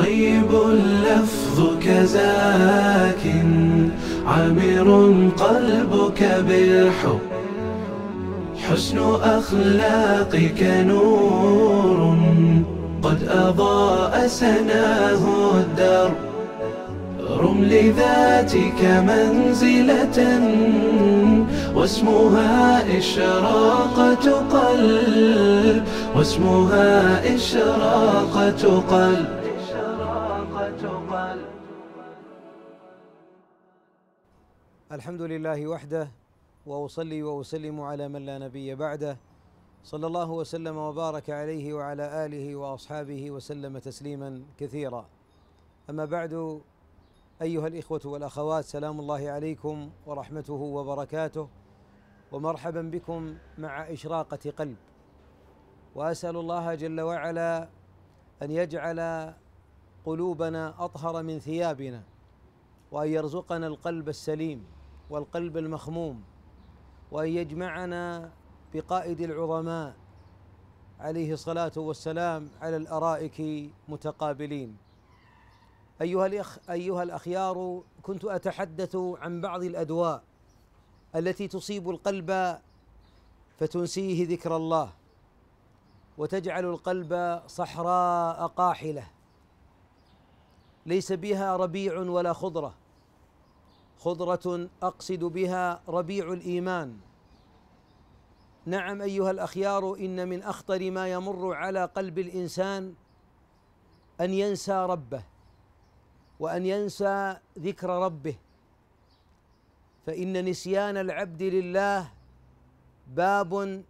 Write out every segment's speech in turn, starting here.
طيب اللفظ كزاك عامر قلبك بالحب حسن أخلاقك نور قد أضاء سناه الدر رم لذاتك منزلة واسمها إشراقة قلب واسمها إشراقة قلب تقل الحمد لله وحده واصلي واسلم على من لا نبي بعده صلى الله وسلم وبارك عليه وعلى اله واصحابه وسلم تسليما كثيرا اما بعد ايها الاخوه والاخوات سلام الله عليكم ورحمته وبركاته ومرحبا بكم مع اشراقه قلب واسال الله جل وعلا ان يجعل قلوبنا اطهر من ثيابنا وان يرزقنا القلب السليم والقلب المخموم وان يجمعنا بقائد العظماء عليه الصلاه والسلام على الارائك متقابلين ايها الاخ ايها الاخيار كنت اتحدث عن بعض الادواء التي تصيب القلب فتنسيه ذكر الله وتجعل القلب صحراء قاحله ليس بها ربيع ولا خضره خضره اقصد بها ربيع الايمان نعم ايها الاخيار ان من اخطر ما يمر على قلب الانسان ان ينسى ربه وان ينسى ذكر ربه فان نسيان العبد لله باب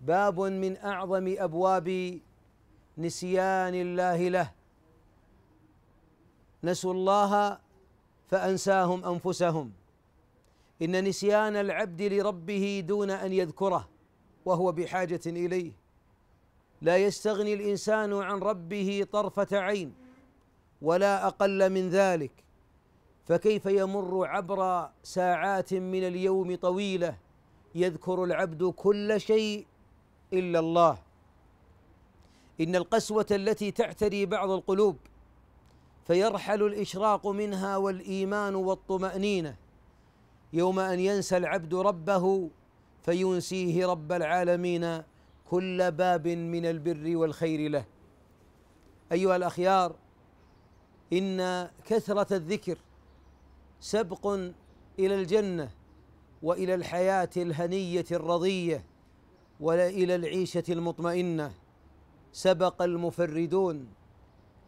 باب من اعظم ابواب نسيان الله له نسوا الله فانساهم انفسهم ان نسيان العبد لربه دون ان يذكره وهو بحاجه اليه لا يستغني الانسان عن ربه طرفه عين ولا اقل من ذلك فكيف يمر عبر ساعات من اليوم طويله يذكر العبد كل شيء الا الله ان القسوه التي تعتري بعض القلوب فيرحل الاشراق منها والايمان والطمانينه يوم ان ينسى العبد ربه فينسيه رب العالمين كل باب من البر والخير له ايها الاخيار ان كثره الذكر سبق الى الجنه والى الحياه الهنيه الرضيه والى العيشه المطمئنه سبق المفردون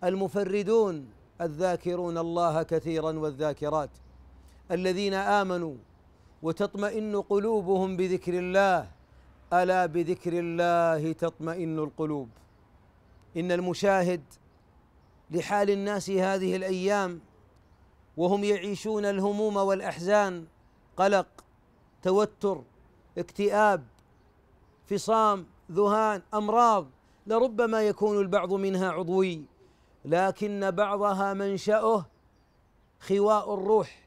المفردون الذاكرون الله كثيرا والذاكرات الذين امنوا وتطمئن قلوبهم بذكر الله الا بذكر الله تطمئن القلوب ان المشاهد لحال الناس هذه الايام وهم يعيشون الهموم والاحزان قلق توتر اكتئاب فصام ذهان امراض لربما يكون البعض منها عضوي لكن بعضها منشأه خواء الروح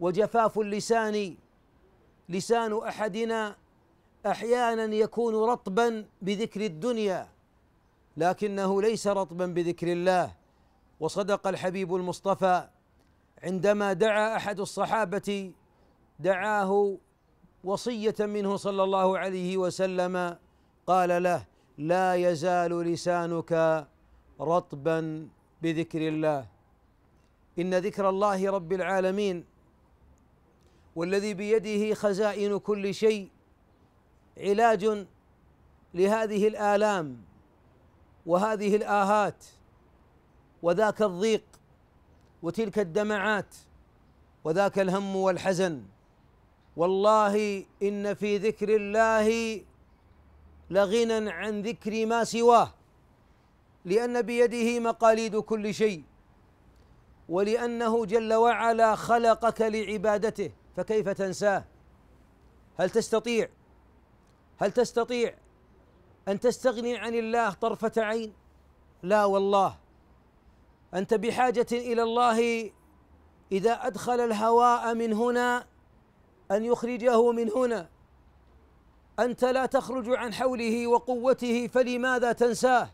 وجفاف اللسان لسان أحدنا أحيانا يكون رطبا بذكر الدنيا لكنه ليس رطبا بذكر الله وصدق الحبيب المصطفى عندما دعا أحد الصحابة دعاه وصية منه صلى الله عليه وسلم قال له لا يزال لسانك رطبا بذكر الله ان ذكر الله رب العالمين والذي بيده خزائن كل شيء علاج لهذه الالام وهذه الاهات وذاك الضيق وتلك الدمعات وذاك الهم والحزن والله ان في ذكر الله لغنى عن ذكر ما سواه لان بيده مقاليد كل شيء ولانه جل وعلا خلقك لعبادته فكيف تنساه هل تستطيع هل تستطيع ان تستغني عن الله طرفه عين لا والله انت بحاجه الى الله اذا ادخل الهواء من هنا ان يخرجه من هنا انت لا تخرج عن حوله وقوته فلماذا تنساه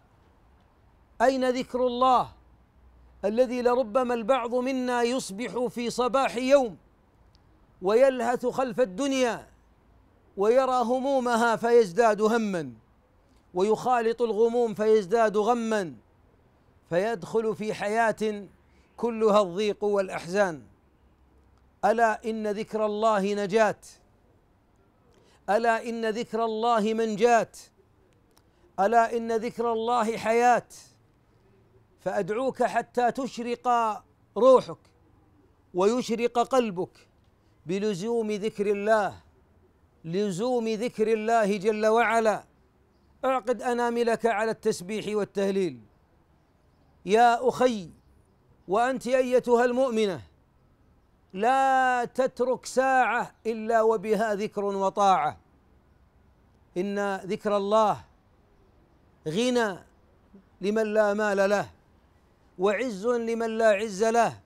اين ذكر الله الذي لربما البعض منا يصبح في صباح يوم ويلهث خلف الدنيا ويرى همومها فيزداد هما ويخالط الغموم فيزداد غما فيدخل في حياه كلها الضيق والاحزان الا ان ذكر الله نجاه الا ان ذكر الله منجاه الا ان ذكر الله حياه فأدعوك حتى تشرق روحك ويشرق قلبك بلزوم ذكر الله لزوم ذكر الله جل وعلا اعقد اناملك على التسبيح والتهليل يا اخي وانت ايتها المؤمنه لا تترك ساعه الا وبها ذكر وطاعه ان ذكر الله غنى لمن لا مال له وعز لمن لا عز له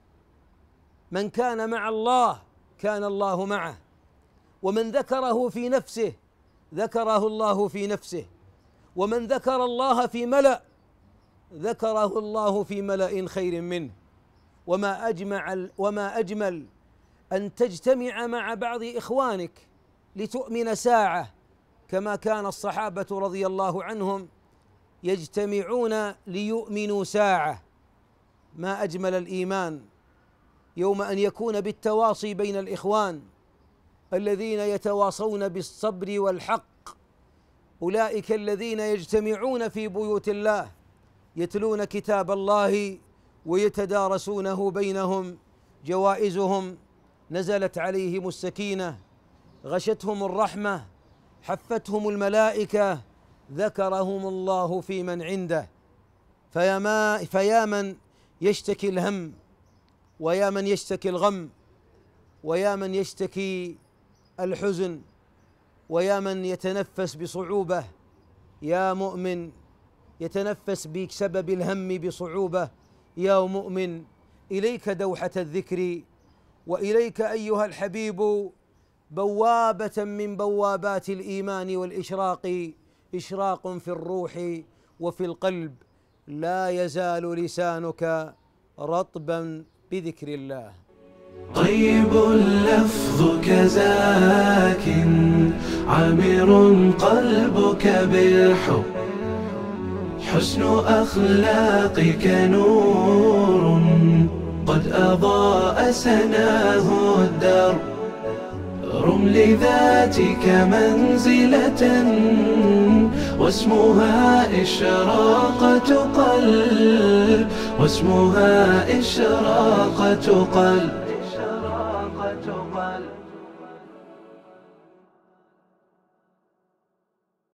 من كان مع الله كان الله معه ومن ذكره في نفسه ذكره الله في نفسه ومن ذكر الله في ملأ ذكره الله في ملأ خير منه وما أجمع وما أجمل أن تجتمع مع بعض إخوانك لتؤمن ساعة كما كان الصحابة رضي الله عنهم يجتمعون ليؤمنوا ساعة ما اجمل الايمان يوم ان يكون بالتواصي بين الاخوان الذين يتواصون بالصبر والحق اولئك الذين يجتمعون في بيوت الله يتلون كتاب الله ويتدارسونه بينهم جوائزهم نزلت عليهم السكينه غشتهم الرحمه حفتهم الملائكه ذكرهم الله في من عنده فيا, ما فيا من يشتكي الهم ويا من يشتكي الغم ويا من يشتكي الحزن ويا من يتنفس بصعوبه يا مؤمن يتنفس بسبب الهم بصعوبه يا مؤمن اليك دوحه الذكر واليك ايها الحبيب بوابه من بوابات الايمان والاشراق اشراق في الروح وفي القلب لا يزال لسانك رطبا بذكر الله طيب اللفظ كزاك عامر قلبك بالحب حسن أخلاقك نور قد أضاء سناه الدر رم لذاتك منزلة واسمها إشراقة قلب واسمها إشراقة قلب